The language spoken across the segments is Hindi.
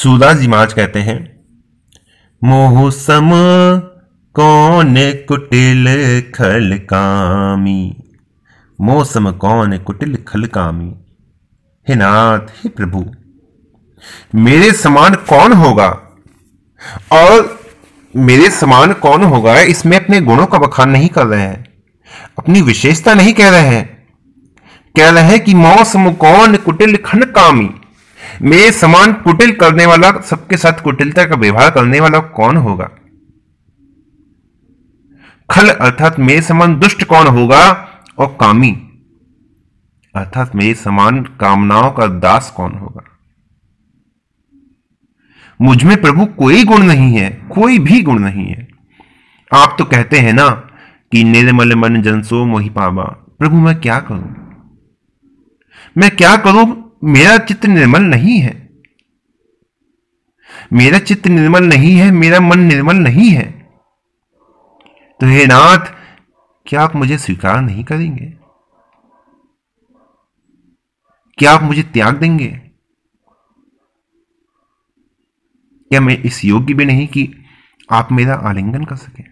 सूरदास जी महाराज कहते हैं मोह सम कौन कुटिल खल कामी मोसम कौन कुटिल खल कामी हे नाथ हे प्रभु मेरे समान कौन होगा और मेरे समान कौन होगा इसमें अपने गुणों का बखान नहीं कर रहे हैं अपनी विशेषता नहीं कह रहे हैं कह रहे हैं कि मौसम कौन कुटिल खन कामी मेरे समान कुटिल करने वाला सबके साथ कुटिलता का व्यवहार करने वाला कौन होगा खल अर्थात मेरे समान दुष्ट कौन होगा और कामी अर्थात मेरे समान कामनाओं का दास कौन होगा मुझमें प्रभु कोई गुण नहीं है कोई भी गुण नहीं है आप तो कहते हैं ना कि निर्मल मन जनसो मोहि पावा प्रभु मैं क्या करूं मैं क्या करूं मेरा चित्त निर्मल नहीं है मेरा चित्त निर्मल नहीं है मेरा मन निर्मल नहीं है तो हे नाथ क्या आप मुझे स्वीकार नहीं करेंगे क्या आप मुझे त्याग देंगे क्या मैं इस योग्य भी नहीं कि आप मेरा आलिंगन कर सके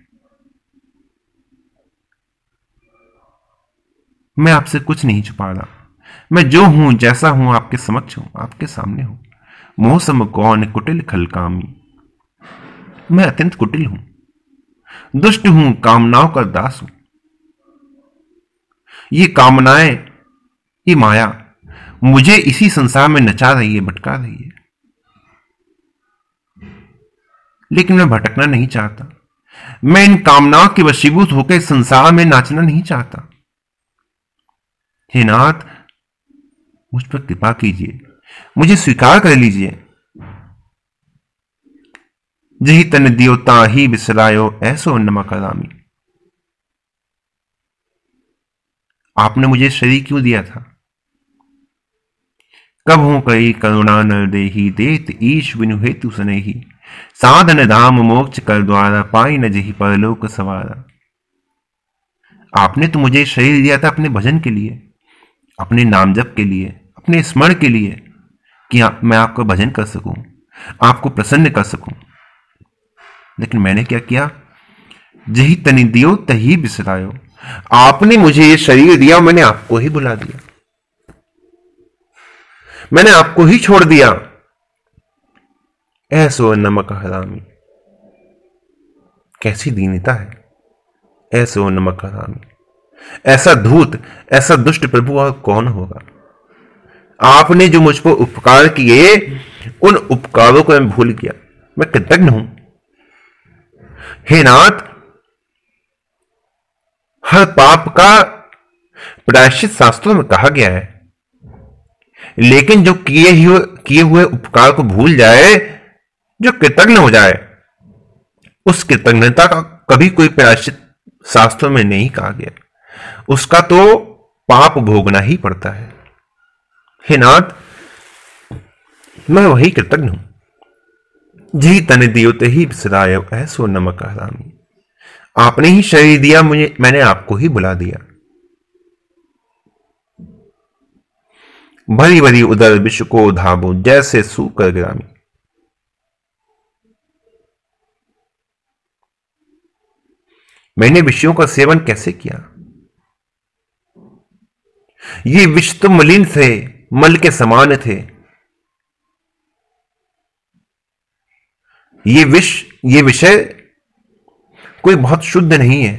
मैं आपसे कुछ नहीं छुपा रहा मैं जो हूं जैसा हूं आपके समक्ष हूं आपके सामने हूं मौसम कौन कुटिल खलकामी मैं अत्यंत कुटिल हूं दुष्ट हूं कामनाओं का दास हूं ये कामनाएं ये माया मुझे इसी संसार में नचा रही है भटका रही है लेकिन मैं भटकना नहीं चाहता मैं इन कामनाओं के वशीभूत होकर संसार में नाचना नहीं चाहता हे नाथ मुझ पर कृपा कीजिए मुझे स्वीकार कर लीजिए जही तन दियो ता ही बिसरायो ऐसो नमा कदामी आपने मुझे शरीर क्यों दिया था कब हो कई करुणा नर ही देत ईश विनु हेतु ही साधन धाम मोक्ष कर द्वारा पाई न जही परलोक सवारा आपने तो मुझे शरीर दिया था अपने भजन के लिए अपने नामजप के लिए अपने स्मरण के लिए कि आ, हाँ, मैं आपका भजन कर सकूं आपको प्रसन्न कर सकूं लेकिन मैंने क्या किया जही तनि दियो तही बिसरायो आपने मुझे ये शरीर दिया मैंने आपको ही बुला दिया मैंने आपको ही छोड़ दिया ऐसो नमक हरामी कैसी दीनता है ऐसो नमक हरामी ऐसा धूत ऐसा दुष्ट प्रभु और कौन होगा आपने जो मुझ पर उपकार किए उन उपकारों को मैं भूल गया मैं कृतज्ञ हूं हे नाथ हर पाप का प्रायश्चित शास्त्रों में कहा गया है लेकिन जो किए किए हुए उपकार को भूल जाए जो कृतज्ञ हो जाए उस कृतज्ञता का कभी कोई प्रायश्चित शास्त्रों में नहीं कहा गया उसका तो पाप भोगना ही पड़ता है हे नाथ मैं वही कृतज्ञ हूं जी तन दियो ते ही सदाय ऐसो नमक हरामी आपने ही शरीर दिया मुझे मैंने आपको ही बुला दिया भरी भरी उदर विश्व को धाबो जैसे कर ग्रामी मैंने विषयों का सेवन कैसे किया ये विश्व तो मलिन थे मल के समान थे ये विष ये विषय कोई बहुत शुद्ध नहीं है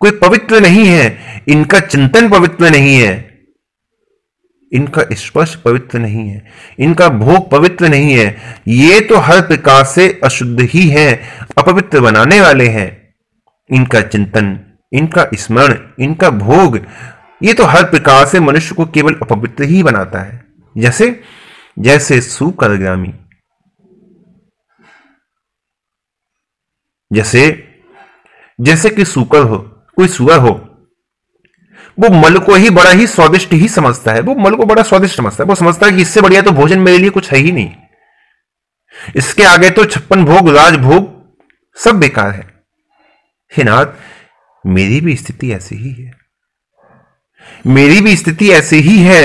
कोई पवित्र नहीं है इनका चिंतन पवित्र नहीं है इनका स्पर्श पवित्र नहीं है इनका भोग पवित्र नहीं है ये तो हर प्रकार से अशुद्ध ही है अपवित्र बनाने वाले हैं इनका चिंतन इनका स्मरण इनका भोग ये तो हर प्रकार से मनुष्य को केवल अपवित्र ही बनाता है जैसे जैसे सुकरग्रामी जैसे जैसे कि सुकर हो कोई सुअर हो वो मल को ही बड़ा ही स्वादिष्ट ही समझता है वो मल को बड़ा स्वादिष्ट समझता है वो समझता है कि इससे बढ़िया तो भोजन मेरे लिए कुछ है ही नहीं इसके आगे तो छप्पन भोग राजभोग सब बेकार है हे मेरी भी स्थिति ऐसी ही है मेरी भी स्थिति ऐसी ही है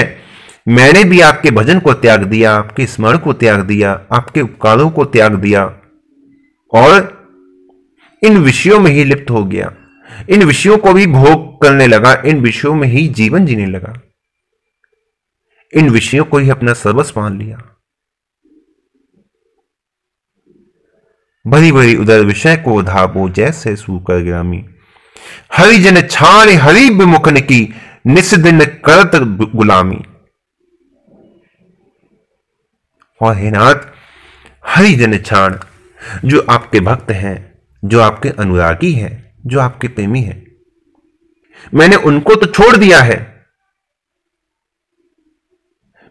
मैंने भी आपके भजन को त्याग दिया आपके स्मरण को त्याग दिया आपके उपकारों को त्याग दिया और इन विषयों में ही लिप्त हो गया इन विषयों को भी भोग करने लगा इन विषयों में ही जीवन जीने लगा इन विषयों को ही अपना सर्वस्व मान लिया भरी भरी उदर विषय को धाबो जैसे सूकर ग्रामी हरिजन छाण हरि विमुखन की निस्दिन करत गुलामी और हे नाथ जन छाण जो आपके भक्त हैं जो आपके अनुरागी हैं जो आपके प्रेमी हैं मैंने उनको तो छोड़ दिया है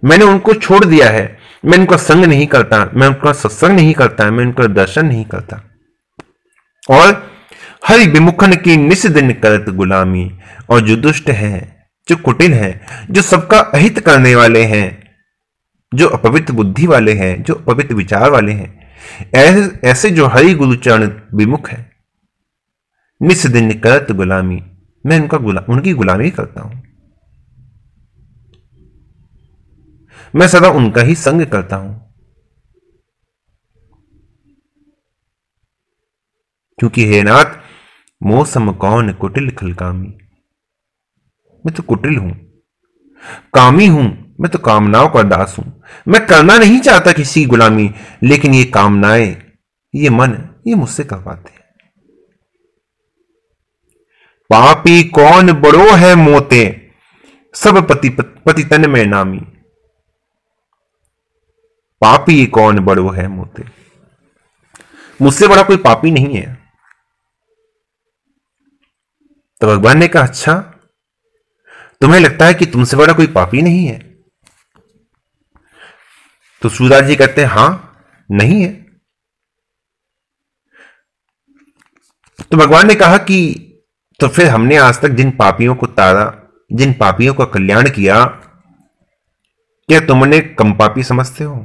मैंने उनको छोड़ दिया है मैं उनका संग नहीं करता मैं उनका सत्संग नहीं करता मैं उनका दर्शन नहीं करता और हरि विमुखन की निस्दिन करत गुलामी और जो दुष्ट हैं जो कुटिल हैं जो सबका अहित करने वाले हैं जो अपवित्र बुद्धि वाले हैं जो अपवित्र विचार वाले हैं ऐसे ऐसे जो हरि गुरुचरण विमुख है निस दिन करत गुलामी मैं उनका गुला, उनकी गुलामी करता हूं मैं सदा उनका ही संग करता हूं क्योंकि हे नाथ मोसम कौन कुटिल खलकामी मैं तो कुटिल हूं कामी हूं मैं तो कामनाओं का दास हूं मैं करना नहीं चाहता किसी गुलामी लेकिन ये कामनाएं ये मन ये मुझसे कहवाते हैं पापी कौन बड़ो है मोते सब पति पति तन में नामी पापी कौन बड़ो है मोते मुझसे बड़ा कोई पापी नहीं है तो भगवान ने कहा अच्छा तुम्हें लगता है कि तुमसे बड़ा कोई पापी नहीं है तो सूरदास जी कहते हैं हां नहीं है तो भगवान ने कहा कि तो फिर हमने आज तक जिन पापियों को तारा जिन पापियों का कल्याण किया क्या तुमने कम पापी समझते हो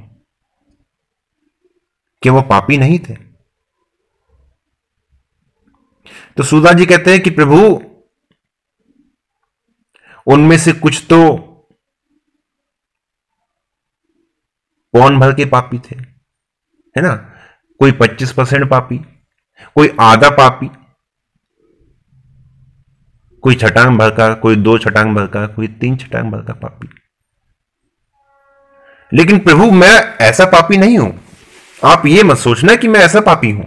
कि वो पापी नहीं थे तो सूदा जी कहते हैं कि प्रभु उनमें से कुछ तो पौन भर के पापी थे है ना कोई 25 परसेंट पापी कोई आधा पापी कोई छटांग भर का कोई दो छटांग भर का कोई तीन छटांग भर का पापी लेकिन प्रभु मैं ऐसा पापी नहीं हूं आप ये मत सोचना कि मैं ऐसा पापी हूं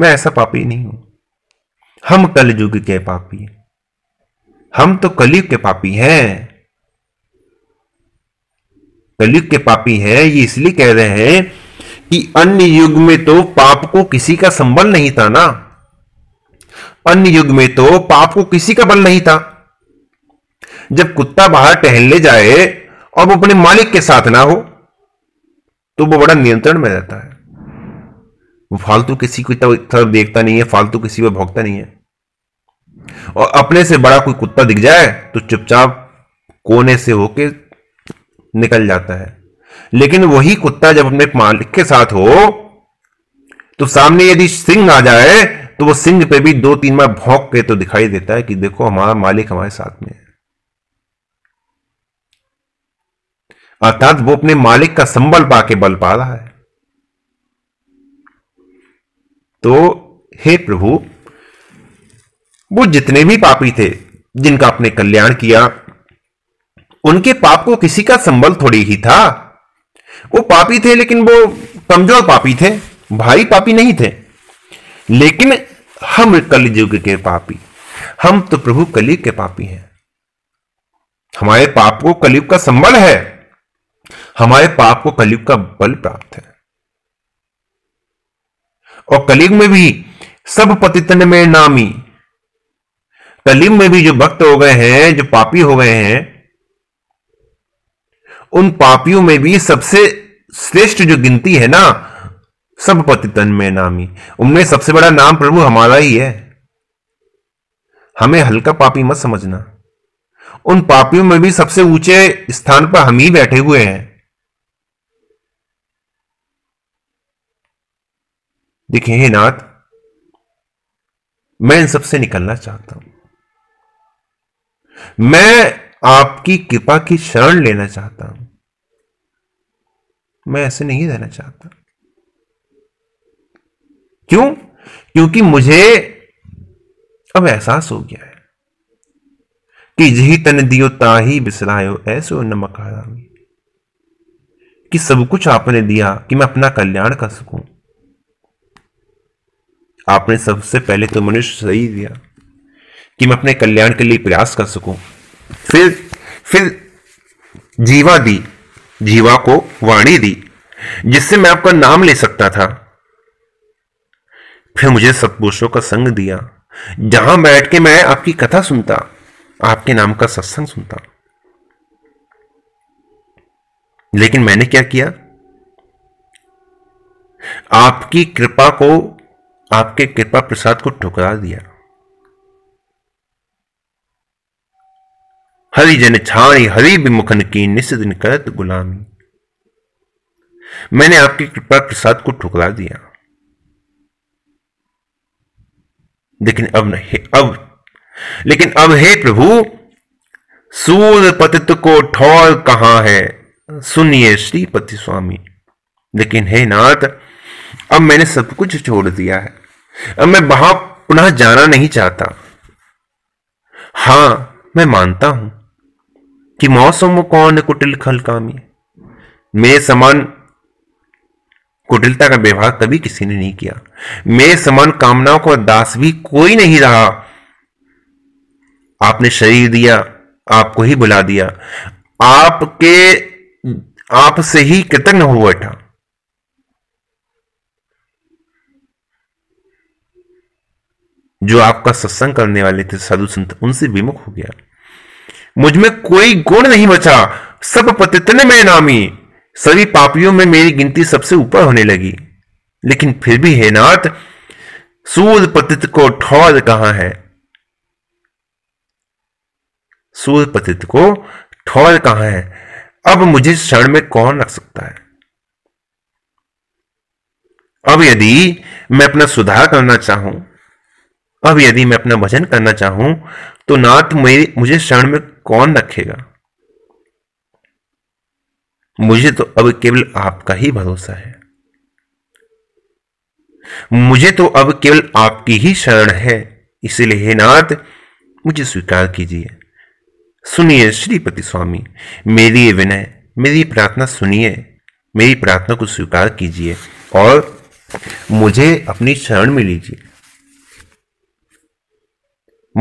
मैं ऐसा पापी नहीं हूं हम कल युग के पापी हैं हम तो कलयुग के पापी हैं कलयुग के पापी हैं ये इसलिए कह रहे हैं कि अन्य युग में तो पाप को किसी का संबल नहीं था ना अन्य युग में तो पाप को किसी का बल नहीं था जब कुत्ता बाहर टहलने जाए और वो अपने मालिक के साथ ना हो तो वो बड़ा नियंत्रण में रहता है वो फालतू किसी को तरफ देखता नहीं है फालतू किसी पर भोगता नहीं है और अपने से बड़ा कोई कुत्ता दिख जाए तो चुपचाप कोने से होके निकल जाता है लेकिन वही कुत्ता जब अपने मालिक के साथ हो तो सामने यदि सिंह आ जाए तो वो सिंह पे भी दो तीन बार भौंक के तो दिखाई देता है कि देखो हमारा मालिक हमारे साथ में है अर्थात वो अपने मालिक का संबल पाके बल पा रहा है तो हे प्रभु वो जितने भी पापी थे जिनका अपने कल्याण किया उनके पाप को किसी का संबल थोड़ी ही था वो पापी थे लेकिन वो कमजोर पापी थे भारी पापी नहीं थे लेकिन हम कलयुग के पापी हम तो प्रभु कलयुग के पापी हैं हमारे पाप को कलयुग का संबल है हमारे पाप को कलयुग का बल प्राप्त है और कलयुग में भी सब पतितन में नामी कलिम में भी जो भक्त हो गए हैं जो पापी हो गए हैं उन पापियों में भी सबसे श्रेष्ठ जो गिनती है ना सब पतितन में नामी उनमें सबसे बड़ा नाम प्रभु हमारा ही है हमें हल्का पापी मत समझना उन पापियों में भी सबसे ऊंचे स्थान पर हम ही बैठे हुए हैं देखिए हे नाथ मैं इन सबसे निकलना चाहता हूं मैं आपकी कृपा की शरण लेना चाहता हूं मैं ऐसे नहीं रहना चाहता क्यों क्योंकि मुझे अब एहसास हो गया है कि जही तन दियो ताही बिसरायो ऐसे नमक हरामी कि सब कुछ आपने दिया कि मैं अपना कल्याण कर सकूं आपने सबसे पहले तो मनुष्य सही दिया कि मैं अपने कल्याण के लिए प्रयास कर सकूं फिर फिर जीवा दी जीवा को वाणी दी जिससे मैं आपका नाम ले सकता था फिर मुझे सत्पुरुषों का संग दिया जहां बैठ के मैं आपकी कथा सुनता आपके नाम का सत्संग सुनता लेकिन मैंने क्या किया आपकी कृपा को आपके कृपा प्रसाद को ठुकरा दिया जन छाणी हरि विमुखन की निस्दिन करत गुलामी मैंने आपकी कृपा प्रसाद को ठुकरा दिया लेकिन अब नहीं अब लेकिन अब हे प्रभु सूर पतित को ठौर कहां है सुनिए श्रीपति स्वामी लेकिन हे नाथ अब मैंने सब कुछ छोड़ दिया है अब मैं वहां पुनः जाना नहीं चाहता हां मैं मानता हूं कि मौसम वो कौन है कुटिल खल कामी मैं समान कुटिलता का व्यवहार कभी किसी ने नहीं किया मैं समान कामनाओं को दास भी कोई नहीं रहा आपने शरीर दिया आपको ही बुला दिया आपके आपसे ही कृतज्ञ हो बैठा जो आपका सत्संग करने वाले थे साधु संत उनसे विमुख हो गया मुझमें कोई गुण नहीं बचा सब पतितन में नामी सभी पापियों में मेरी गिनती सबसे ऊपर होने लगी लेकिन फिर भी हे नाथ सूर पतित को ठौर कहां है सूर पतित को ठौर कहां है अब मुझे शरण में कौन रख सकता है अब यदि मैं अपना सुधार करना चाहूं अब यदि मैं अपना भजन करना चाहूं तो नाथ मेरी मुझे शरण में कौन रखेगा मुझे तो अब केवल आपका ही भरोसा है मुझे तो अब केवल आपकी ही शरण है इसलिए हे नाथ मुझे स्वीकार कीजिए सुनिए श्रीपति स्वामी मेरी ये विनय मेरी प्रार्थना सुनिए मेरी प्रार्थना को स्वीकार कीजिए और मुझे अपनी शरण में लीजिए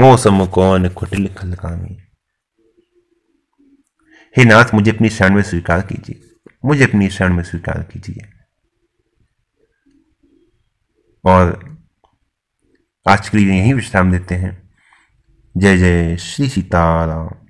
मौसम कौन खुटिल खलकामी हे नाथ मुझे अपनी शरण में स्वीकार कीजिए मुझे अपनी शरण में स्वीकार कीजिए और आज के लिए यहीं विश्राम देते हैं जय जय श्री सीताराम